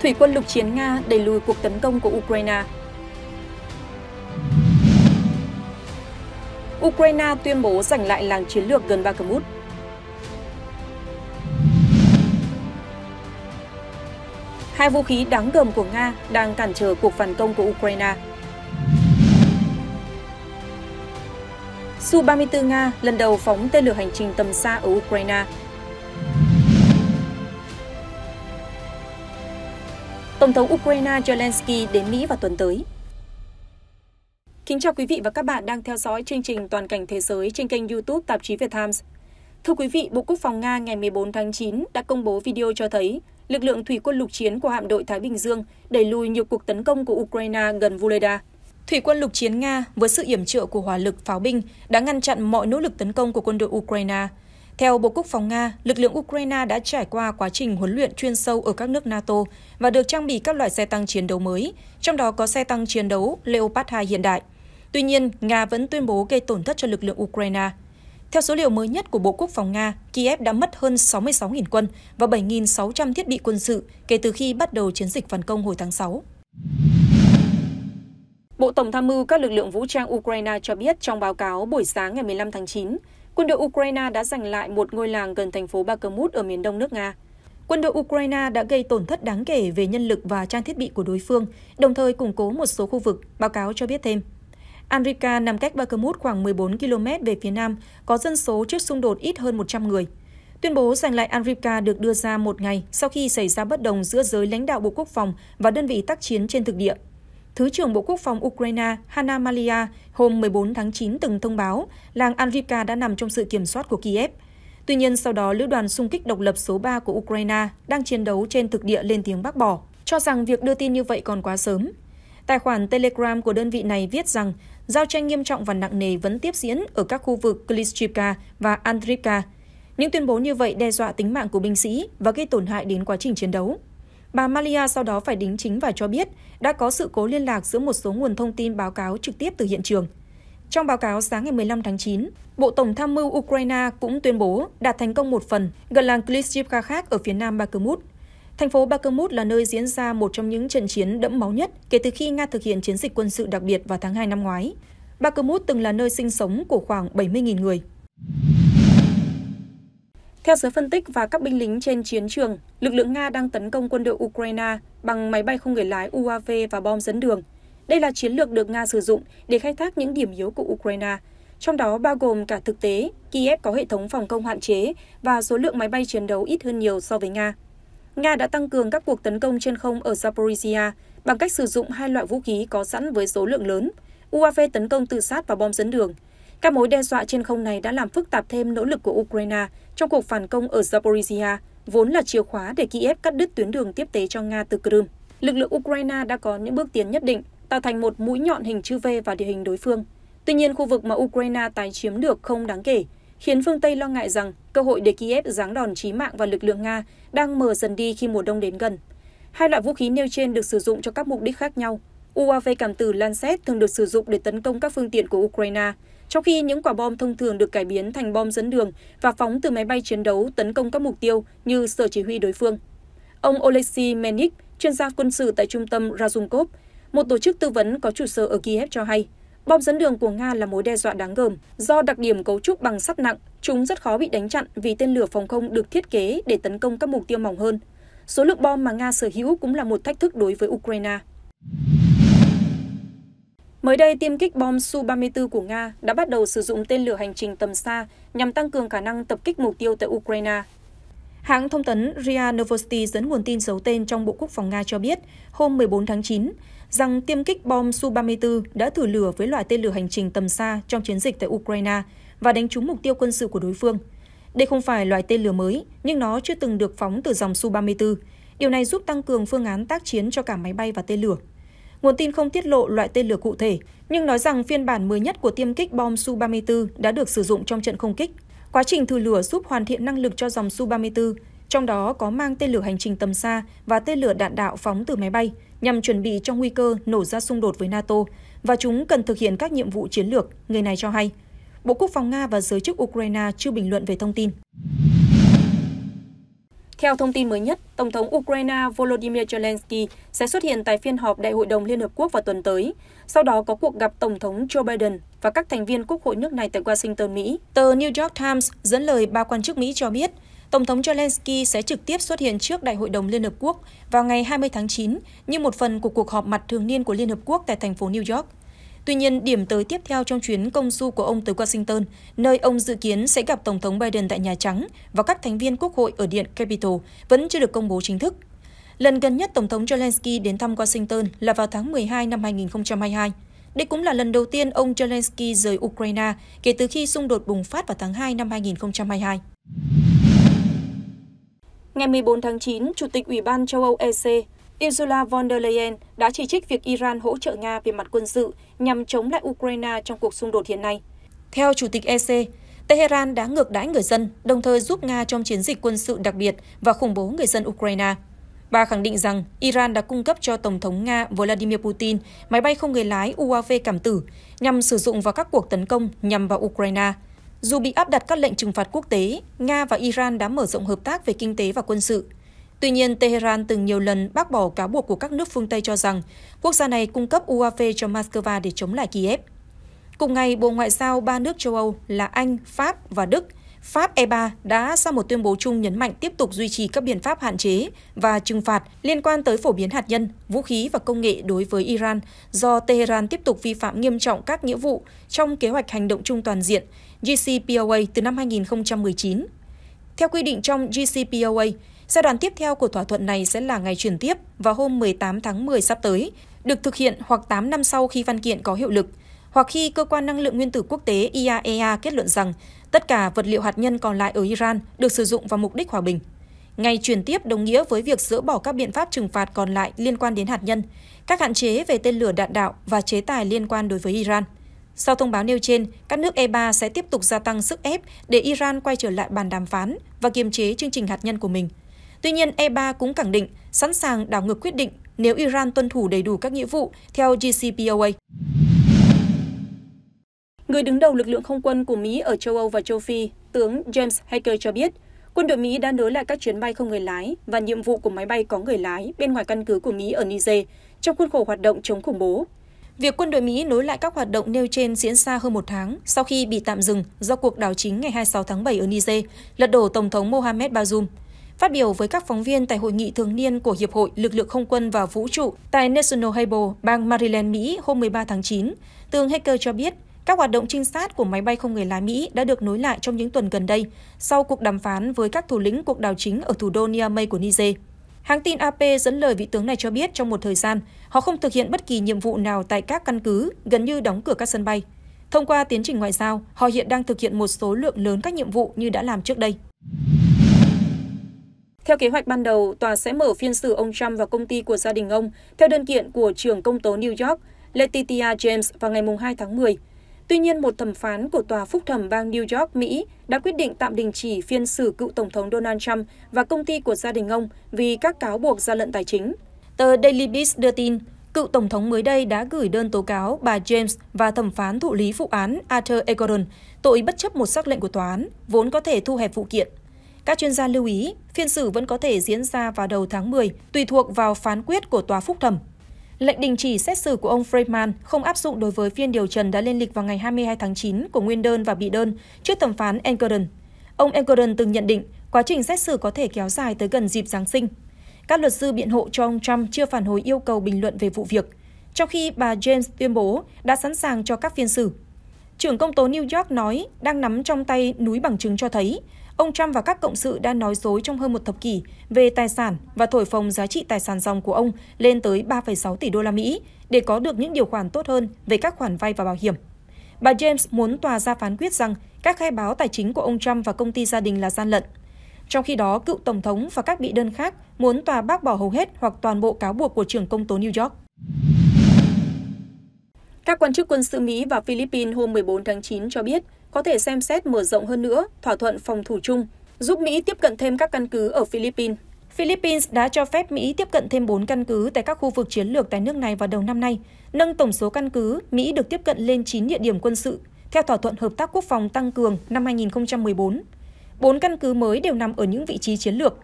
thủy quân lục chiến Nga đẩy lùi cuộc tấn công của Ukraine. Ukraine tuyên bố giành lại làng chiến lược gần Bakhmut. Hai vũ khí đáng gờm của Nga đang cản trở cuộc phản công của Ukraine. Su-34 Nga lần đầu phóng tên lửa hành trình tầm xa ở Ukraine Tổng thống Ukraine Zelensky đến Mỹ vào tuần tới. Kính chào quý vị và các bạn đang theo dõi chương trình Toàn cảnh Thế giới trên kênh youtube Tạp chí Việt Times. Thưa quý vị, Bộ Quốc phòng Nga ngày 14 tháng 9 đã công bố video cho thấy lực lượng thủy quân lục chiến của hạm đội Thái Bình Dương đẩy lùi nhiều cuộc tấn công của Ukraine gần Voleda. Thủy quân lục chiến Nga với sự yểm trợ của hỏa lực pháo binh đã ngăn chặn mọi nỗ lực tấn công của quân đội Ukraine – theo Bộ Quốc phòng Nga, lực lượng Ukraine đã trải qua quá trình huấn luyện chuyên sâu ở các nước NATO và được trang bị các loại xe tăng chiến đấu mới, trong đó có xe tăng chiến đấu Leopard 2 hiện đại. Tuy nhiên, Nga vẫn tuyên bố gây tổn thất cho lực lượng Ukraine. Theo số liệu mới nhất của Bộ Quốc phòng Nga, Kiev đã mất hơn 66.000 quân và 7.600 thiết bị quân sự kể từ khi bắt đầu chiến dịch phản công hồi tháng 6. Bộ Tổng tham mưu các lực lượng vũ trang Ukraine cho biết trong báo cáo buổi sáng ngày 15 tháng 9, quân đội Ukraine đã giành lại một ngôi làng gần thành phố Bakhmut ở miền đông nước Nga. Quân đội Ukraine đã gây tổn thất đáng kể về nhân lực và trang thiết bị của đối phương, đồng thời củng cố một số khu vực, báo cáo cho biết thêm. Anrika nằm cách Bakhmut khoảng 14 km về phía nam, có dân số trước xung đột ít hơn 100 người. Tuyên bố giành lại Anrika được đưa ra một ngày sau khi xảy ra bất đồng giữa giới lãnh đạo Bộ Quốc phòng và đơn vị tác chiến trên thực địa. Thứ trưởng Bộ Quốc phòng Ukraine Hanna Malia hôm 14 tháng 9 từng thông báo làng Andrivka đã nằm trong sự kiểm soát của Kiev. Tuy nhiên, sau đó lữ đoàn xung kích độc lập số 3 của Ukraine đang chiến đấu trên thực địa lên tiếng bác bỏ, cho rằng việc đưa tin như vậy còn quá sớm. Tài khoản Telegram của đơn vị này viết rằng giao tranh nghiêm trọng và nặng nề vẫn tiếp diễn ở các khu vực Klitschivka và Andrivka. Những tuyên bố như vậy đe dọa tính mạng của binh sĩ và gây tổn hại đến quá trình chiến đấu. Bà Malia sau đó phải đính chính và cho biết đã có sự cố liên lạc giữa một số nguồn thông tin báo cáo trực tiếp từ hiện trường. Trong báo cáo sáng ngày 15 tháng 9, Bộ Tổng tham mưu Ukraine cũng tuyên bố đạt thành công một phần gần làng Klishchivka khác ở phía nam Bakhmut. Thành phố Bakhmut là nơi diễn ra một trong những trận chiến đẫm máu nhất kể từ khi Nga thực hiện chiến dịch quân sự đặc biệt vào tháng 2 năm ngoái. Bakhmut từng là nơi sinh sống của khoảng 70.000 người. Theo giới phân tích và các binh lính trên chiến trường, lực lượng Nga đang tấn công quân đội Ukraine bằng máy bay không người lái UAV và bom dẫn đường. Đây là chiến lược được Nga sử dụng để khai thác những điểm yếu của Ukraine, trong đó bao gồm cả thực tế Kiev có hệ thống phòng không hạn chế và số lượng máy bay chiến đấu ít hơn nhiều so với Nga. Nga đã tăng cường các cuộc tấn công trên không ở Zaporizhia bằng cách sử dụng hai loại vũ khí có sẵn với số lượng lớn, UAV tấn công tự sát và bom dẫn đường – các mối đe dọa trên không này đã làm phức tạp thêm nỗ lực của Ukraine trong cuộc phản công ở Zaporizhia, vốn là chìa khóa để Kiev cắt đứt tuyến đường tiếp tế cho Nga từ Crimea. Lực lượng Ukraine đã có những bước tiến nhất định, tạo thành một mũi nhọn hình chữ V vào địa hình đối phương. Tuy nhiên, khu vực mà Ukraine tái chiếm được không đáng kể, khiến phương Tây lo ngại rằng cơ hội để Kiev giáng đòn chí mạng vào lực lượng Nga đang mờ dần đi khi mùa đông đến gần. Hai loại vũ khí nêu trên được sử dụng cho các mục đích khác nhau. UAV cảm tử Lancet thường được sử dụng để tấn công các phương tiện của Ukraine, trong khi những quả bom thông thường được cải biến thành bom dẫn đường và phóng từ máy bay chiến đấu tấn công các mục tiêu như sở chỉ huy đối phương. Ông Oleksiy Menik, chuyên gia quân sự tại trung tâm Razumkov, một tổ chức tư vấn có trụ sở ở Kiev cho hay, bom dẫn đường của Nga là mối đe dọa đáng gờm. Do đặc điểm cấu trúc bằng sắt nặng, chúng rất khó bị đánh chặn vì tên lửa phòng không được thiết kế để tấn công các mục tiêu mỏng hơn. Số lượng bom mà Nga sở hữu cũng là một thách thức đối với Ukraine. Mới đây, tiêm kích bom Su-34 của Nga đã bắt đầu sử dụng tên lửa hành trình tầm xa nhằm tăng cường khả năng tập kích mục tiêu tại Ukraine. Hãng thông tấn RIA Novosti dẫn nguồn tin giấu tên trong Bộ Quốc phòng Nga cho biết hôm 14 tháng 9 rằng tiêm kích bom Su-34 đã thử lửa với loại tên lửa hành trình tầm xa trong chiến dịch tại Ukraine và đánh trúng mục tiêu quân sự của đối phương. Đây không phải loại tên lửa mới, nhưng nó chưa từng được phóng từ dòng Su-34. Điều này giúp tăng cường phương án tác chiến cho cả máy bay và tên lửa. Nguồn tin không tiết lộ loại tên lửa cụ thể, nhưng nói rằng phiên bản mới nhất của tiêm kích bom Su-34 đã được sử dụng trong trận không kích. Quá trình thử lửa giúp hoàn thiện năng lực cho dòng Su-34, trong đó có mang tên lửa hành trình tầm xa và tên lửa đạn đạo phóng từ máy bay, nhằm chuẩn bị cho nguy cơ nổ ra xung đột với NATO, và chúng cần thực hiện các nhiệm vụ chiến lược, người này cho hay. Bộ Quốc phòng Nga và giới chức Ukraine chưa bình luận về thông tin. Theo thông tin mới nhất, Tổng thống Ukraine Volodymyr Zelensky sẽ xuất hiện tại phiên họp Đại hội đồng Liên Hợp Quốc vào tuần tới, sau đó có cuộc gặp Tổng thống Joe Biden và các thành viên Quốc hội nước này tại Washington, Mỹ. Tờ New York Times dẫn lời ba quan chức Mỹ cho biết, Tổng thống Zelensky sẽ trực tiếp xuất hiện trước Đại hội đồng Liên Hợp Quốc vào ngày 20 tháng 9 như một phần của cuộc họp mặt thường niên của Liên Hợp Quốc tại thành phố New York. Tuy nhiên, điểm tới tiếp theo trong chuyến công du của ông tới Washington, nơi ông dự kiến sẽ gặp Tổng thống Biden tại Nhà Trắng và các thành viên quốc hội ở Điện Capitol, vẫn chưa được công bố chính thức. Lần gần nhất Tổng thống Zelensky đến thăm Washington là vào tháng 12 năm 2022. Đây cũng là lần đầu tiên ông Zelensky rời Ukraine kể từ khi xung đột bùng phát vào tháng 2 năm 2022. Ngày 14 tháng 9, Chủ tịch Ủy ban châu Âu EC Ursula von der Leyen đã chỉ trích việc Iran hỗ trợ Nga về mặt quân sự nhằm chống lại Ukraine trong cuộc xung đột hiện nay. Theo Chủ tịch EC, Tehran đã ngược đãi người dân, đồng thời giúp Nga trong chiến dịch quân sự đặc biệt và khủng bố người dân Ukraine. Bà khẳng định rằng Iran đã cung cấp cho Tổng thống Nga Vladimir Putin máy bay không người lái UAV cảm tử nhằm sử dụng vào các cuộc tấn công nhằm vào Ukraine. Dù bị áp đặt các lệnh trừng phạt quốc tế, Nga và Iran đã mở rộng hợp tác về kinh tế và quân sự. Tuy nhiên, Tehran từng nhiều lần bác bỏ cáo buộc của các nước phương Tây cho rằng quốc gia này cung cấp UAV cho Moscow để chống lại Kiev. Cùng ngày, Bộ Ngoại giao ba nước châu Âu là Anh, Pháp và Đức, Pháp E3 đã ra một tuyên bố chung nhấn mạnh tiếp tục duy trì các biện pháp hạn chế và trừng phạt liên quan tới phổ biến hạt nhân, vũ khí và công nghệ đối với Iran do Tehran tiếp tục vi phạm nghiêm trọng các nghĩa vụ trong kế hoạch hành động chung toàn diện GCPOA từ năm 2019. Theo quy định trong GCPOA, Giai đoạn tiếp theo của thỏa thuận này sẽ là ngày chuyển tiếp vào hôm 18 tháng 10 sắp tới, được thực hiện hoặc 8 năm sau khi văn kiện có hiệu lực, hoặc khi cơ quan năng lượng nguyên tử quốc tế IAEA e kết luận rằng tất cả vật liệu hạt nhân còn lại ở Iran được sử dụng vào mục đích hòa bình. Ngày chuyển tiếp đồng nghĩa với việc dỡ bỏ các biện pháp trừng phạt còn lại liên quan đến hạt nhân, các hạn chế về tên lửa đạn đạo và chế tài liên quan đối với Iran. Sau thông báo nêu trên, các nước E3 sẽ tiếp tục gia tăng sức ép để Iran quay trở lại bàn đàm phán và kiềm chế chương trình hạt nhân của mình – Tuy nhiên, E3 cũng khẳng định sẵn sàng đảo ngược quyết định nếu Iran tuân thủ đầy đủ các nghĩa vụ theo GCPOA. Người đứng đầu lực lượng không quân của Mỹ ở châu Âu và châu Phi, tướng James Hacker cho biết, quân đội Mỹ đã nối lại các chuyến bay không người lái và nhiệm vụ của máy bay có người lái bên ngoài căn cứ của Mỹ ở Niger trong khuôn khổ hoạt động chống khủng bố. Việc quân đội Mỹ nối lại các hoạt động nêu trên diễn ra hơn một tháng sau khi bị tạm dừng do cuộc đảo chính ngày 26 tháng 7 ở Niger, lật đổ Tổng thống Mohamed Bazoum. Phát biểu với các phóng viên tại hội nghị thường niên của Hiệp hội Lực lượng Không quân và Vũ trụ tại National Harbor, bang Maryland, Mỹ hôm 13 tháng 9, tướng Hacker cho biết các hoạt động trinh sát của máy bay không người lái Mỹ đã được nối lại trong những tuần gần đây sau cuộc đàm phán với các thủ lĩnh cuộc đảo chính ở thủ đô Niamey của Niger. Hãng tin AP dẫn lời vị tướng này cho biết trong một thời gian, họ không thực hiện bất kỳ nhiệm vụ nào tại các căn cứ, gần như đóng cửa các sân bay. Thông qua tiến trình ngoại giao, họ hiện đang thực hiện một số lượng lớn các nhiệm vụ như đã làm trước đây. Theo kế hoạch ban đầu, tòa sẽ mở phiên xử ông Trump và công ty của gia đình ông theo đơn kiện của trưởng công tố New York Letitia James vào ngày 2 tháng 10. Tuy nhiên, một thẩm phán của Tòa Phúc thẩm bang New York, Mỹ đã quyết định tạm đình chỉ phiên xử cựu Tổng thống Donald Trump và công ty của gia đình ông vì các cáo buộc gian lận tài chính. Tờ Daily Beast đưa tin, cựu Tổng thống mới đây đã gửi đơn tố cáo bà James và thẩm phán thụ lý vụ án Arthur Egoron tội bất chấp một sắc lệnh của tòa án, vốn có thể thu hẹp vụ kiện. Các chuyên gia lưu ý, phiên xử vẫn có thể diễn ra vào đầu tháng 10, tùy thuộc vào phán quyết của tòa phúc thẩm. Lệnh đình chỉ xét xử của ông Freeman không áp dụng đối với phiên điều trần đã lên lịch vào ngày 22 tháng 9 của nguyên đơn và bị đơn trước thẩm phán Engerden. Ông Engerden từng nhận định quá trình xét xử có thể kéo dài tới gần dịp Giáng sinh. Các luật sư biện hộ cho ông Trump chưa phản hồi yêu cầu bình luận về vụ việc, trong khi bà James tuyên bố đã sẵn sàng cho các phiên xử. Trưởng công tố New York nói đang nắm trong tay núi bằng chứng cho thấy Ông Trump và các cộng sự đã nói dối trong hơn một thập kỷ về tài sản và thổi phồng giá trị tài sản dòng của ông lên tới 3,6 tỷ đô la Mỹ để có được những điều khoản tốt hơn về các khoản vay và bảo hiểm. Bà James muốn tòa ra phán quyết rằng các khai báo tài chính của ông Trump và công ty gia đình là gian lận. Trong khi đó, cựu tổng thống và các bị đơn khác muốn tòa bác bỏ hầu hết hoặc toàn bộ cáo buộc của trưởng công tố New York. Các quan chức quân sự Mỹ và Philippines hôm 14 tháng 9 cho biết có thể xem xét mở rộng hơn nữa thỏa thuận phòng thủ chung, giúp Mỹ tiếp cận thêm các căn cứ ở Philippines. Philippines đã cho phép Mỹ tiếp cận thêm bốn căn cứ tại các khu vực chiến lược tại nước này vào đầu năm nay, nâng tổng số căn cứ Mỹ được tiếp cận lên chín địa điểm quân sự theo thỏa thuận hợp tác quốc phòng tăng cường năm 2014. Bốn căn cứ mới đều nằm ở những vị trí chiến lược.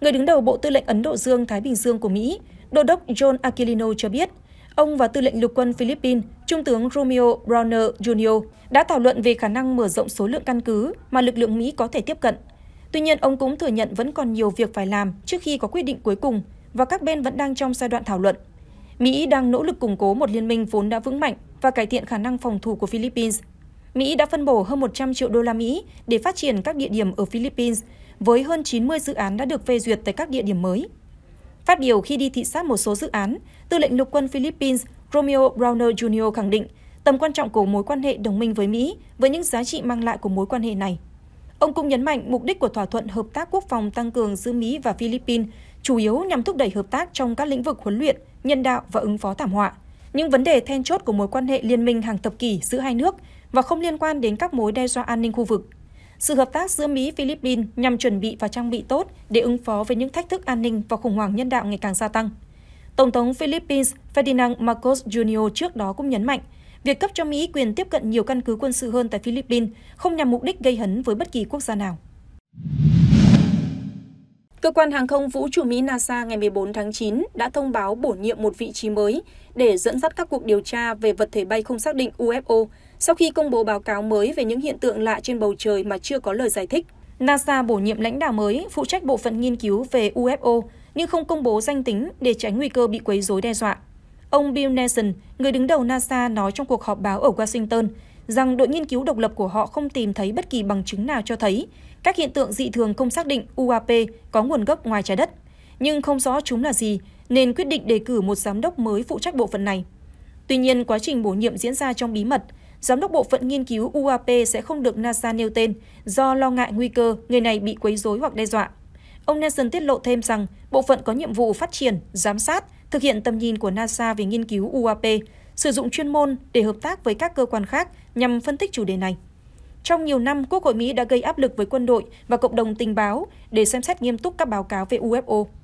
Người đứng đầu Bộ Tư lệnh Ấn Độ Dương Thái Bình Dương của Mỹ, Đô đốc John Aquilino cho biết, ông và Tư lệnh Lục quân Philippines Trung tướng Romeo Browner Jr. đã thảo luận về khả năng mở rộng số lượng căn cứ mà lực lượng Mỹ có thể tiếp cận. Tuy nhiên, ông cũng thừa nhận vẫn còn nhiều việc phải làm trước khi có quyết định cuối cùng và các bên vẫn đang trong giai đoạn thảo luận. Mỹ đang nỗ lực củng cố một liên minh vốn đã vững mạnh và cải thiện khả năng phòng thủ của Philippines. Mỹ đã phân bổ hơn 100 triệu đô la Mỹ để phát triển các địa điểm ở Philippines, với hơn 90 dự án đã được phê duyệt tại các địa điểm mới. Phát biểu khi đi thị sát một số dự án, tư lệnh lục quân Philippines Romeo Browner Jr. khẳng định tầm quan trọng của mối quan hệ đồng minh với Mỹ với những giá trị mang lại của mối quan hệ này. Ông cũng nhấn mạnh mục đích của thỏa thuận hợp tác quốc phòng tăng cường giữa Mỹ và Philippines chủ yếu nhằm thúc đẩy hợp tác trong các lĩnh vực huấn luyện, nhân đạo và ứng phó thảm họa. Những vấn đề then chốt của mối quan hệ liên minh hàng thập kỷ giữa hai nước và không liên quan đến các mối đe dọa an ninh khu vực sự hợp tác giữa Mỹ Philippines nhằm chuẩn bị và trang bị tốt để ứng phó với những thách thức an ninh và khủng hoảng nhân đạo ngày càng gia tăng. Tổng thống Philippines Ferdinand Marcos Jr. trước đó cũng nhấn mạnh, việc cấp cho Mỹ quyền tiếp cận nhiều căn cứ quân sự hơn tại Philippines không nhằm mục đích gây hấn với bất kỳ quốc gia nào. Cơ quan hàng không vũ trụ Mỹ NASA ngày 14 tháng 9 đã thông báo bổ nhiệm một vị trí mới để dẫn dắt các cuộc điều tra về vật thể bay không xác định UFO sau khi công bố báo cáo mới về những hiện tượng lạ trên bầu trời mà chưa có lời giải thích. NASA bổ nhiệm lãnh đạo mới phụ trách bộ phận nghiên cứu về UFO nhưng không công bố danh tính để tránh nguy cơ bị quấy rối đe dọa. Ông Bill Nelson, người đứng đầu NASA nói trong cuộc họp báo ở Washington rằng đội nghiên cứu độc lập của họ không tìm thấy bất kỳ bằng chứng nào cho thấy các hiện tượng dị thường không xác định UAP có nguồn gốc ngoài trái đất, nhưng không rõ chúng là gì nên quyết định đề cử một giám đốc mới phụ trách bộ phận này. Tuy nhiên, quá trình bổ nhiệm diễn ra trong bí mật, giám đốc bộ phận nghiên cứu UAP sẽ không được NASA nêu tên do lo ngại nguy cơ người này bị quấy rối hoặc đe dọa. Ông Nelson tiết lộ thêm rằng bộ phận có nhiệm vụ phát triển, giám sát, thực hiện tầm nhìn của NASA về nghiên cứu UAP, sử dụng chuyên môn để hợp tác với các cơ quan khác nhằm phân tích chủ đề này. Trong nhiều năm, Quốc hội Mỹ đã gây áp lực với quân đội và cộng đồng tình báo để xem xét nghiêm túc các báo cáo về UFO.